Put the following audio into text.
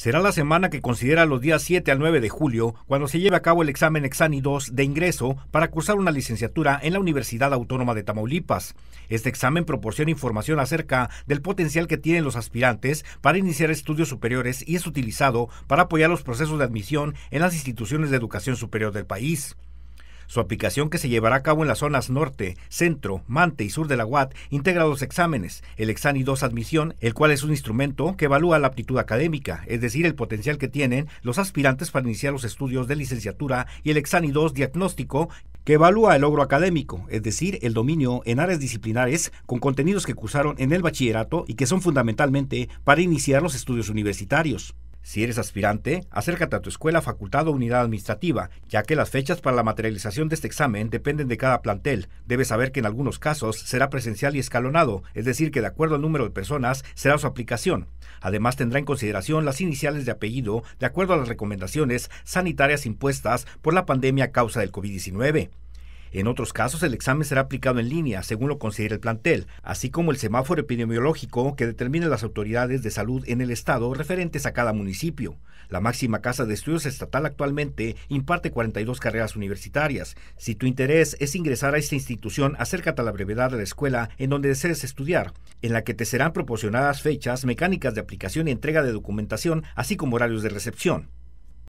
Será la semana que considera los días 7 al 9 de julio cuando se lleve a cabo el examen Exani II de ingreso para cursar una licenciatura en la Universidad Autónoma de Tamaulipas. Este examen proporciona información acerca del potencial que tienen los aspirantes para iniciar estudios superiores y es utilizado para apoyar los procesos de admisión en las instituciones de educación superior del país. Su aplicación que se llevará a cabo en las zonas norte, centro, mante y sur de la UAT integra dos exámenes, el Exani 2 Admisión, el cual es un instrumento que evalúa la aptitud académica, es decir, el potencial que tienen los aspirantes para iniciar los estudios de licenciatura, y el Exani 2 Diagnóstico, que evalúa el logro académico, es decir, el dominio en áreas disciplinares con contenidos que cursaron en el bachillerato y que son fundamentalmente para iniciar los estudios universitarios. Si eres aspirante, acércate a tu escuela, facultad o unidad administrativa, ya que las fechas para la materialización de este examen dependen de cada plantel. Debes saber que en algunos casos será presencial y escalonado, es decir, que de acuerdo al número de personas será su aplicación. Además, tendrá en consideración las iniciales de apellido de acuerdo a las recomendaciones sanitarias impuestas por la pandemia a causa del COVID-19. En otros casos, el examen será aplicado en línea, según lo considere el plantel, así como el semáforo epidemiológico que determinen las autoridades de salud en el estado referentes a cada municipio. La máxima casa de estudios estatal actualmente imparte 42 carreras universitarias. Si tu interés es ingresar a esta institución, acércate a la brevedad de la escuela en donde desees estudiar, en la que te serán proporcionadas fechas, mecánicas de aplicación y entrega de documentación, así como horarios de recepción.